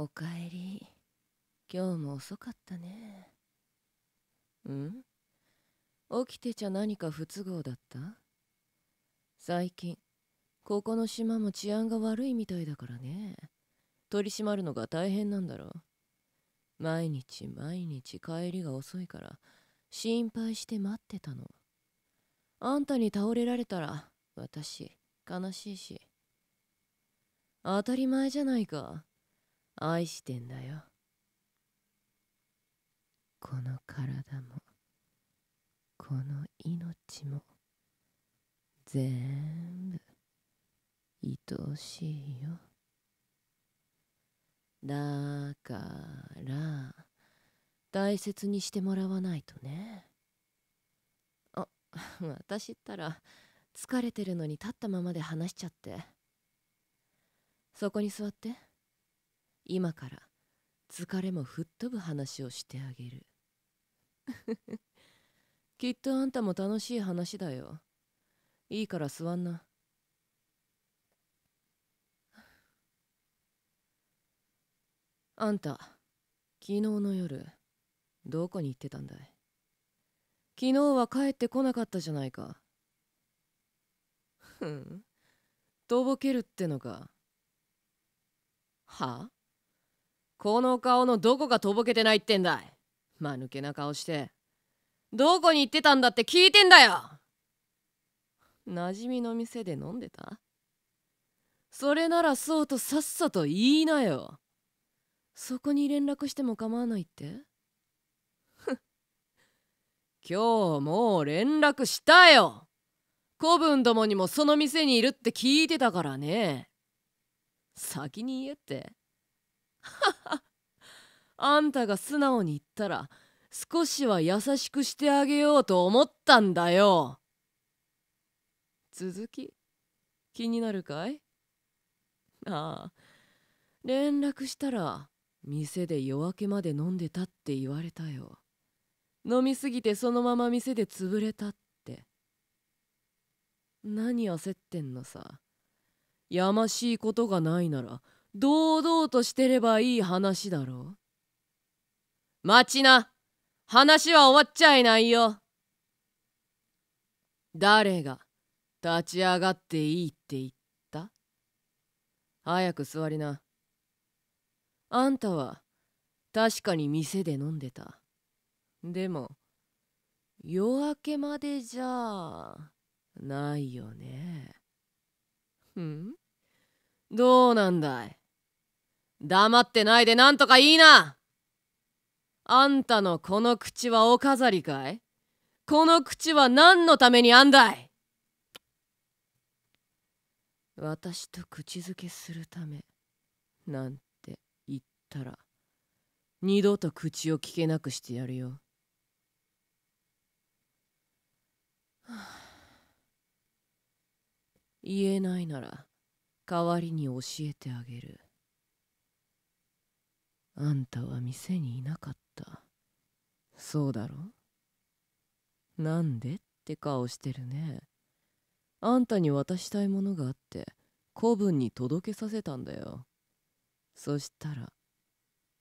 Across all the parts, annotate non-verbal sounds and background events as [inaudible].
おかえり今日も遅かったねうん起きてちゃ何か不都合だった最近ここの島も治安が悪いみたいだからね取り締まるのが大変なんだろう毎日毎日帰りが遅いから心配して待ってたのあんたに倒れられたら私悲しいし当たり前じゃないか愛してんだよこの体もこの命も全部愛おしいよだから大切にしてもらわないとねあ私ったら疲れてるのに立ったままで話しちゃってそこに座って。今から疲れも吹っ飛ぶ話をしてあげる [laughs] きっとあんたも楽しい話だよいいから座んなあんた昨日の夜どこに行ってたんだい昨日は帰ってこなかったじゃないかふんとぼけるってのかはあこの顔のどこがとぼけてないってんだい間抜けな顔してどこに行ってたんだって聞いてんだよ馴染みの店で飲んでたそれならそうとさっさと言いなよそこに連絡しても構わないってふっ [laughs] 今日もう連絡したよ子分どもにもその店にいるって聞いてたからね先に言えって [laughs] あんたが素直に言ったら少しは優しくしてあげようと思ったんだよ続き気になるかいああ連絡したら店で夜明けまで飲んでたって言われたよ飲みすぎてそのまま店で潰れたって何焦ってんのさやましいことがないなら堂々としてればいい話だろう待ちな話は終わっちゃいないよ誰が立ち上がっていいって言った早く座りなあんたは確かに店で飲んでたでも夜明けまでじゃないよねふんどうなんだい黙ってないで何とか言いなあんたのこの口はお飾りかいこの口は何のためにあんだい私と口づけするためなんて言ったら二度と口を聞けなくしてやるよ。はあ、言えないなら代わりに教えてあげる。あんたは店にいなかったそうだろなんでって顔してるねあんたに渡したいものがあって子分に届けさせたんだよそしたら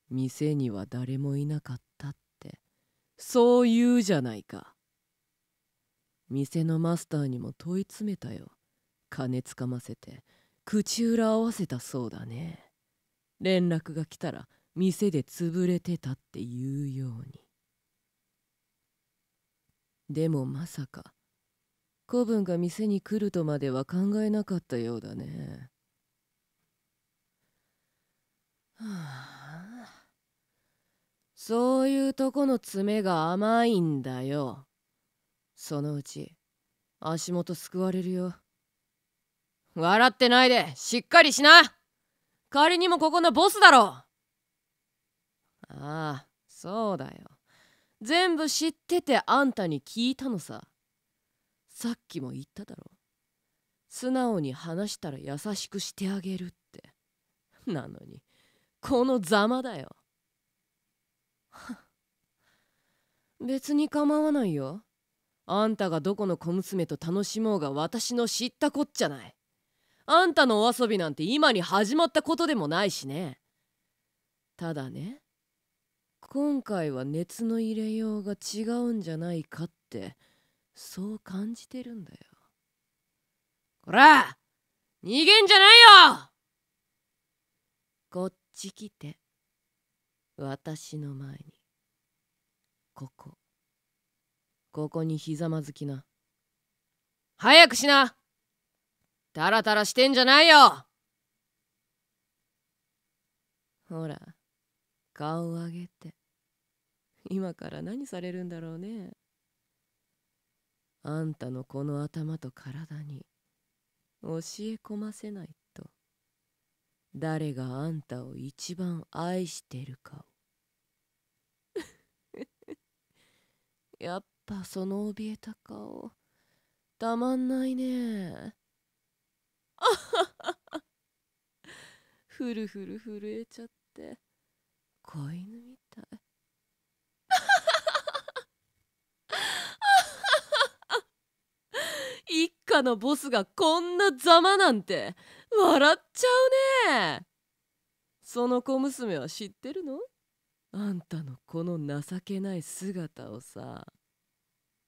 店には誰もいなかったってそう言うじゃないか店のマスターにも問い詰めたよ金つかませて口裏合わせたそうだね連絡が来たら店で潰れてたっていうようにでもまさか子分が店に来るとまでは考えなかったようだねはあそういうとこの爪が甘いんだよそのうち足元すくわれるよ笑ってないでしっかりしな仮にもここのボスだろああそうだよ全部知っててあんたに聞いたのささっきも言っただろ素直に話したら優しくしてあげるってなのにこのざまだよ [laughs] 別に構わないよあんたがどこの小娘と楽しもうが私の知ったこっちゃないあんたのお遊びなんて今に始まったことでもないしねただね今回は熱の入れようが違うんじゃないかってそう感じてるんだよこら逃げんじゃないよこっち来て私の前にここここにひざまずきな早くしなタラタラしてんじゃないよほら顔を上げて [laughs] 今から何されるんだろうねあんたのこの頭と体に教え込ませないと誰があんたを一番愛してるかを [laughs] やっぱその怯えた顔たまんないねあははふるふる震えちゃって子犬みたい下のボスがこんなざまなんて笑っちゃうねその小娘は知ってるのあんたのこの情けない姿をさ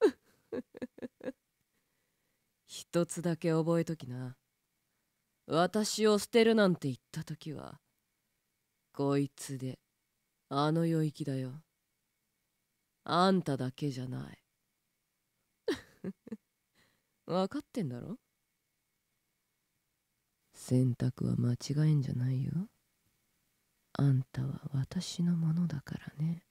[laughs] 一つだけ覚えときな私を捨てるなんて言った時はこいつであの世行きだよあんただけじゃない分かってんだろ選択は間違えんじゃないよあんたは私のものだからね